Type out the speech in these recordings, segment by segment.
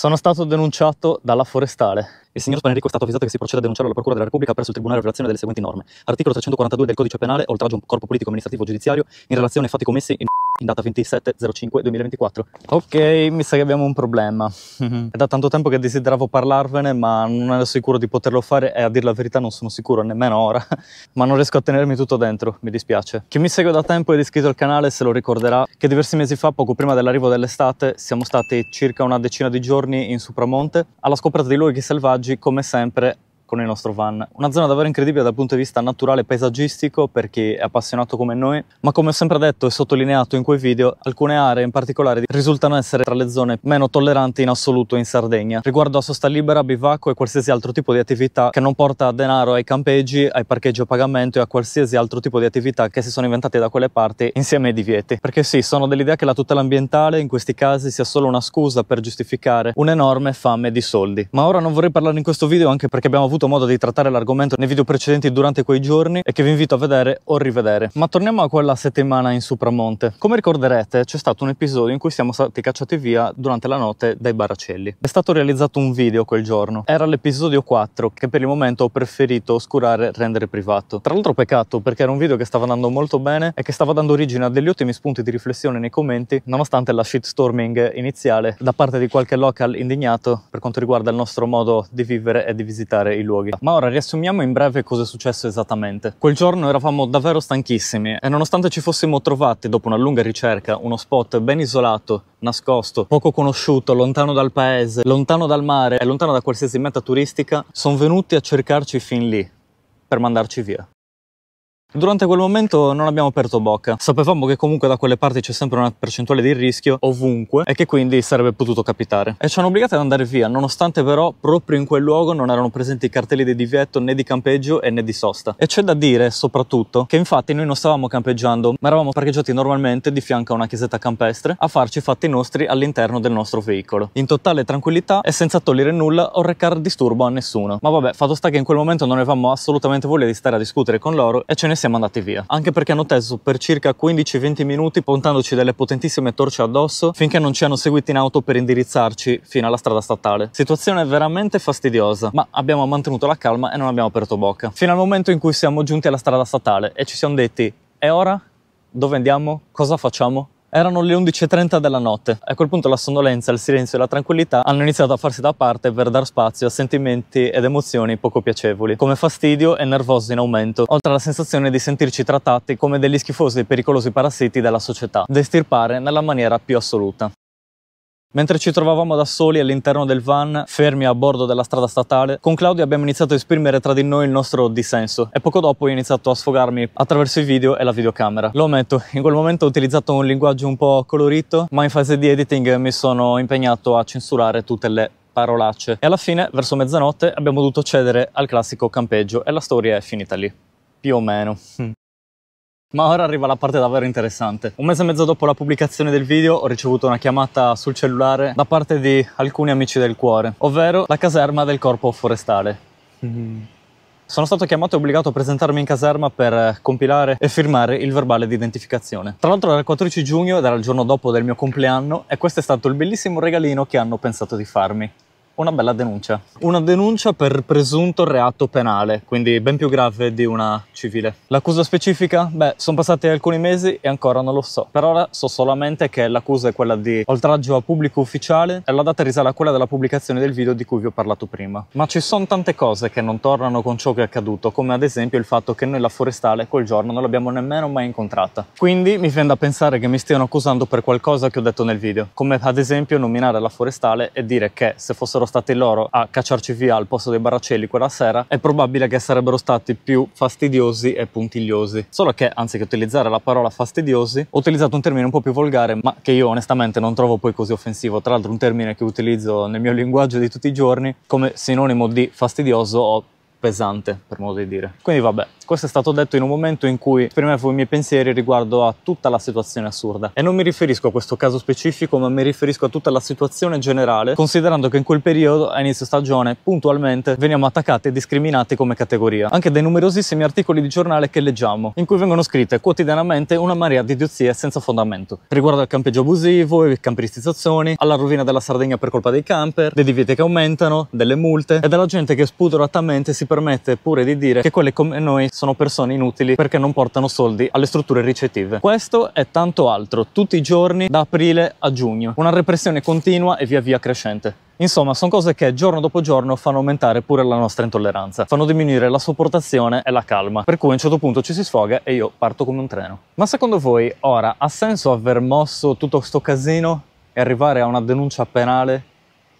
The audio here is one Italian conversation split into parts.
Sono stato denunciato dalla forestale. Il signor Spanenrico è stato avvisato che si procede a denunciarlo alla Procura della Repubblica presso il Tribunale in relazione delle seguenti norme. Articolo 342 del Codice Penale, oltraggio a un corpo politico amministrativo giudiziario in relazione ai fatti commessi in in data 27.05.2024. Ok, mi sa che abbiamo un problema. Mhm. è da tanto tempo che desideravo parlarvene, ma non ero sicuro di poterlo fare e a dir la verità non sono sicuro nemmeno ora, ma non riesco a tenermi tutto dentro, mi dispiace. Chi mi segue da tempo ed è iscritto al canale se lo ricorderà che diversi mesi fa, poco prima dell'arrivo dell'estate, siamo stati circa una decina di giorni in Supramonte alla scoperta di luoghi selvaggi, come sempre con il nostro van. Una zona davvero incredibile dal punto di vista naturale e paesaggistico per chi è appassionato come noi, ma come ho sempre detto e sottolineato in quei video, alcune aree in particolare risultano essere tra le zone meno tolleranti in assoluto in Sardegna, riguardo a sosta libera, bivacco e qualsiasi altro tipo di attività che non porta denaro ai campeggi, ai parcheggi a pagamento e a qualsiasi altro tipo di attività che si sono inventate da quelle parti insieme ai divieti. Perché sì, sono dell'idea che la tutela ambientale in questi casi sia solo una scusa per giustificare un'enorme fame di soldi. Ma ora non vorrei parlare in questo video anche perché abbiamo avuto avuto modo di trattare l'argomento nei video precedenti durante quei giorni e che vi invito a vedere o rivedere. Ma torniamo a quella settimana in Supramonte. Come ricorderete c'è stato un episodio in cui siamo stati cacciati via durante la notte dai baracelli. È stato realizzato un video quel giorno. Era l'episodio 4 che per il momento ho preferito oscurare e rendere privato. Tra l'altro peccato perché era un video che stava andando molto bene e che stava dando origine a degli ottimi spunti di riflessione nei commenti nonostante la shitstorming iniziale da parte di qualche local indignato per quanto riguarda il nostro modo di vivere e di visitare il luoghi. Ma ora riassumiamo in breve cosa è successo esattamente. Quel giorno eravamo davvero stanchissimi e nonostante ci fossimo trovati dopo una lunga ricerca uno spot ben isolato, nascosto, poco conosciuto, lontano dal paese, lontano dal mare e lontano da qualsiasi meta turistica, sono venuti a cercarci fin lì per mandarci via. Durante quel momento non abbiamo aperto bocca, sapevamo che comunque da quelle parti c'è sempre una percentuale di rischio ovunque e che quindi sarebbe potuto capitare. E ci hanno obbligati ad andare via, nonostante però proprio in quel luogo non erano presenti cartelli di divieto né di campeggio e né di sosta. E c'è da dire soprattutto che infatti noi non stavamo campeggiando, ma eravamo parcheggiati normalmente di fianco a una chiesetta campestre a farci i fatti nostri all'interno del nostro veicolo, in totale tranquillità e senza togliere nulla o recare disturbo a nessuno. Ma vabbè, fatto sta che in quel momento non avevamo assolutamente voglia di stare a discutere con loro e ce ne siamo andati via. Anche perché hanno teso per circa 15-20 minuti puntandoci delle potentissime torce addosso finché non ci hanno seguiti in auto per indirizzarci fino alla strada statale. Situazione veramente fastidiosa, ma abbiamo mantenuto la calma e non abbiamo aperto bocca. Fino al momento in cui siamo giunti alla strada statale e ci siamo detti, è ora? Dove andiamo? Cosa facciamo? Erano le 11.30 della notte. A quel punto la sonnolenza, il silenzio e la tranquillità hanno iniziato a farsi da parte per dar spazio a sentimenti ed emozioni poco piacevoli, come fastidio e nervoso in aumento, oltre alla sensazione di sentirci trattati come degli schifosi e pericolosi parassiti della società, da estirpare nella maniera più assoluta. Mentre ci trovavamo da soli all'interno del van, fermi a bordo della strada statale, con Claudio abbiamo iniziato a esprimere tra di noi il nostro dissenso e poco dopo ho iniziato a sfogarmi attraverso i video e la videocamera. Lo ammetto, in quel momento ho utilizzato un linguaggio un po' colorito, ma in fase di editing mi sono impegnato a censurare tutte le parolacce e alla fine, verso mezzanotte, abbiamo dovuto cedere al classico campeggio e la storia è finita lì. Più o meno. Ma ora arriva la parte davvero interessante. Un mese e mezzo dopo la pubblicazione del video ho ricevuto una chiamata sul cellulare da parte di alcuni amici del cuore, ovvero la caserma del corpo forestale. Mm. Sono stato chiamato e obbligato a presentarmi in caserma per compilare e firmare il verbale di identificazione. Tra l'altro era il 14 giugno ed era il giorno dopo del mio compleanno e questo è stato il bellissimo regalino che hanno pensato di farmi una bella denuncia. Una denuncia per presunto reato penale, quindi ben più grave di una civile. L'accusa specifica? Beh, sono passati alcuni mesi e ancora non lo so. Per ora so solamente che l'accusa è quella di oltraggio a pubblico ufficiale e la data risale a quella della pubblicazione del video di cui vi ho parlato prima. Ma ci sono tante cose che non tornano con ciò che è accaduto, come ad esempio il fatto che noi la forestale quel giorno non l'abbiamo nemmeno mai incontrata. Quindi mi viene da pensare che mi stiano accusando per qualcosa che ho detto nel video, come ad esempio nominare la forestale e dire che se fossero stati loro a cacciarci via al posto dei baraccelli quella sera, è probabile che sarebbero stati più fastidiosi e puntigliosi. Solo che, anziché utilizzare la parola fastidiosi, ho utilizzato un termine un po' più volgare, ma che io onestamente non trovo poi così offensivo. Tra l'altro un termine che utilizzo nel mio linguaggio di tutti i giorni come sinonimo di fastidioso o pesante, per modo di dire. Quindi vabbè, questo è stato detto in un momento in cui esprimevo i miei pensieri riguardo a tutta la situazione assurda. E non mi riferisco a questo caso specifico, ma mi riferisco a tutta la situazione generale, considerando che in quel periodo, a inizio stagione, puntualmente veniamo attaccati e discriminati come categoria, anche dai numerosissimi articoli di giornale che leggiamo, in cui vengono scritte quotidianamente una marea di idiozie senza fondamento, riguardo al campeggio abusivo, le camperistizzazioni, alla rovina della Sardegna per colpa dei camper, dei divieti che aumentano, delle multe e della gente che spudoratamente si permette pure di dire che quelle come noi sono sono persone inutili perché non portano soldi alle strutture ricettive. Questo è tanto altro, tutti i giorni da aprile a giugno, una repressione continua e via via crescente. Insomma, sono cose che giorno dopo giorno fanno aumentare pure la nostra intolleranza, fanno diminuire la sopportazione e la calma, per cui a un certo punto ci si sfoga e io parto come un treno. Ma secondo voi, ora, ha senso aver mosso tutto questo casino e arrivare a una denuncia penale?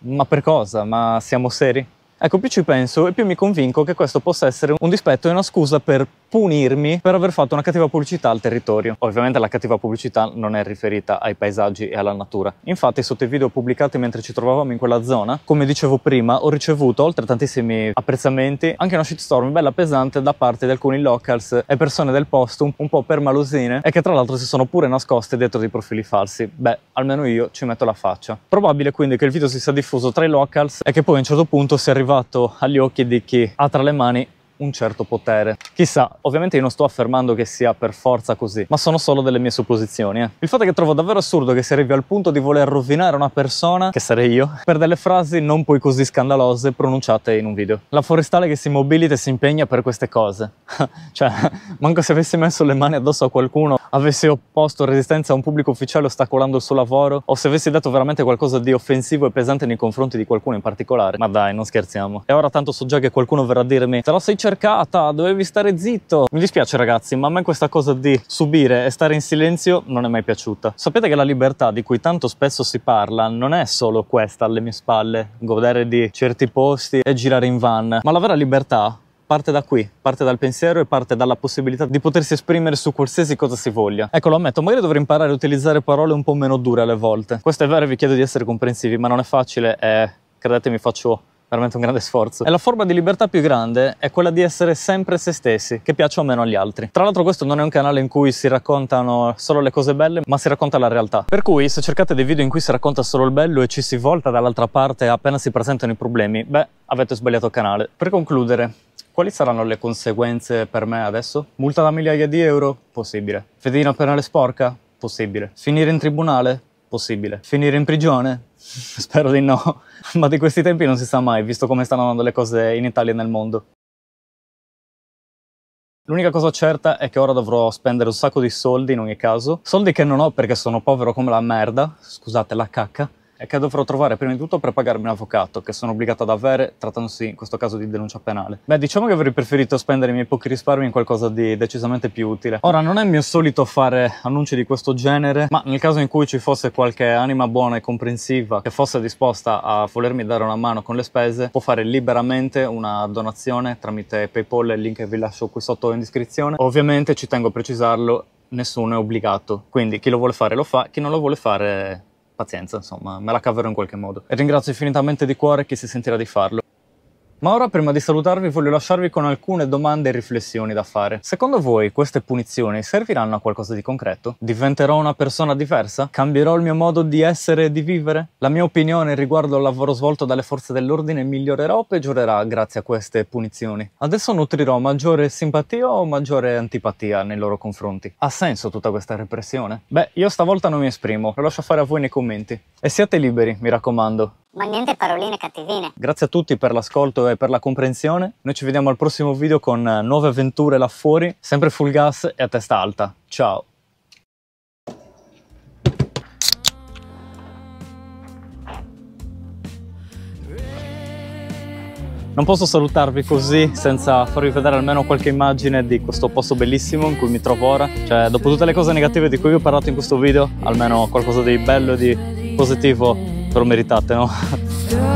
Ma per cosa? Ma siamo seri? Ecco, più ci penso e più mi convinco che questo possa essere un dispetto e una scusa per punirmi per aver fatto una cattiva pubblicità al territorio. Ovviamente la cattiva pubblicità non è riferita ai paesaggi e alla natura. Infatti, sotto i video pubblicati mentre ci trovavamo in quella zona, come dicevo prima, ho ricevuto, oltre a tantissimi apprezzamenti, anche una shitstorm bella pesante da parte di alcuni locals e persone del posto un po' per malusine e che tra l'altro si sono pure nascoste dietro dei profili falsi. Beh, almeno io ci metto la faccia. Probabile quindi che il video si sia diffuso tra i locals e che poi a un certo punto si arrivi arrivato agli occhi di chi ha tra le mani un certo potere. Chissà, ovviamente io non sto affermando che sia per forza così, ma sono solo delle mie supposizioni. Eh. Il fatto è che trovo davvero assurdo che si arrivi al punto di voler rovinare una persona, che sarei io, per delle frasi non poi così scandalose pronunciate in un video. La forestale che si mobilita e si impegna per queste cose. cioè, manco se avessi messo le mani addosso a qualcuno avesse opposto resistenza a un pubblico ufficiale ostacolando il suo lavoro o se avessi dato veramente qualcosa di offensivo e pesante nei confronti di qualcuno in particolare. Ma dai, non scherziamo. E ora tanto so già che qualcuno verrà a dirmi te la sei cercata, dovevi stare zitto. Mi dispiace ragazzi, ma a me questa cosa di subire e stare in silenzio non è mai piaciuta. Sapete che la libertà di cui tanto spesso si parla non è solo questa alle mie spalle, godere di certi posti e girare in van, ma la vera libertà parte da qui, parte dal pensiero e parte dalla possibilità di potersi esprimere su qualsiasi cosa si voglia. Ecco, lo ammetto, magari dovrei imparare a utilizzare parole un po' meno dure alle volte. Questo è vero e vi chiedo di essere comprensivi, ma non è facile e credetemi faccio veramente un grande sforzo. E la forma di libertà più grande è quella di essere sempre se stessi, che piaccia o meno agli altri. Tra l'altro questo non è un canale in cui si raccontano solo le cose belle, ma si racconta la realtà. Per cui se cercate dei video in cui si racconta solo il bello e ci si volta dall'altra parte appena si presentano i problemi, beh, avete sbagliato canale. Per concludere, quali saranno le conseguenze per me adesso? Multa da migliaia di euro? Possibile. Fedina penale sporca? Possibile. Finire in tribunale? Possibile. Finire in prigione? Spero di no, ma di questi tempi non si sa mai, visto come stanno andando le cose in Italia e nel mondo. L'unica cosa certa è che ora dovrò spendere un sacco di soldi in ogni caso, soldi che non ho perché sono povero come la merda, scusate la cacca, e che dovrò trovare prima di tutto per pagarmi un avvocato, che sono obbligato ad avere, trattandosi in questo caso di denuncia penale. Beh, diciamo che avrei preferito spendere i miei pochi risparmi in qualcosa di decisamente più utile. Ora, non è mio solito fare annunci di questo genere, ma nel caso in cui ci fosse qualche anima buona e comprensiva che fosse disposta a volermi dare una mano con le spese, può fare liberamente una donazione tramite PayPal, il link che vi lascio qui sotto in descrizione. Ovviamente ci tengo a precisarlo, nessuno è obbligato, quindi chi lo vuole fare lo fa, chi non lo vuole fare pazienza, insomma, me la caverò in qualche modo. E ringrazio infinitamente di cuore chi si sentirà di farlo. Ma ora prima di salutarvi voglio lasciarvi con alcune domande e riflessioni da fare. Secondo voi queste punizioni serviranno a qualcosa di concreto? Diventerò una persona diversa? Cambierò il mio modo di essere e di vivere? La mia opinione riguardo al lavoro svolto dalle forze dell'ordine migliorerà o peggiorerà grazie a queste punizioni? Adesso nutrirò maggiore simpatia o maggiore antipatia nei loro confronti? Ha senso tutta questa repressione? Beh, io stavolta non mi esprimo, lo lascio fare a voi nei commenti. E siate liberi, mi raccomando ma niente paroline cattivine. Grazie a tutti per l'ascolto e per la comprensione. Noi ci vediamo al prossimo video con eh, nuove avventure là fuori, sempre full gas e a testa alta. Ciao! Non posso salutarvi così senza farvi vedere almeno qualche immagine di questo posto bellissimo in cui mi trovo ora. Cioè, dopo tutte le cose negative di cui vi ho parlato in questo video, almeno qualcosa di bello e di positivo promeditatão.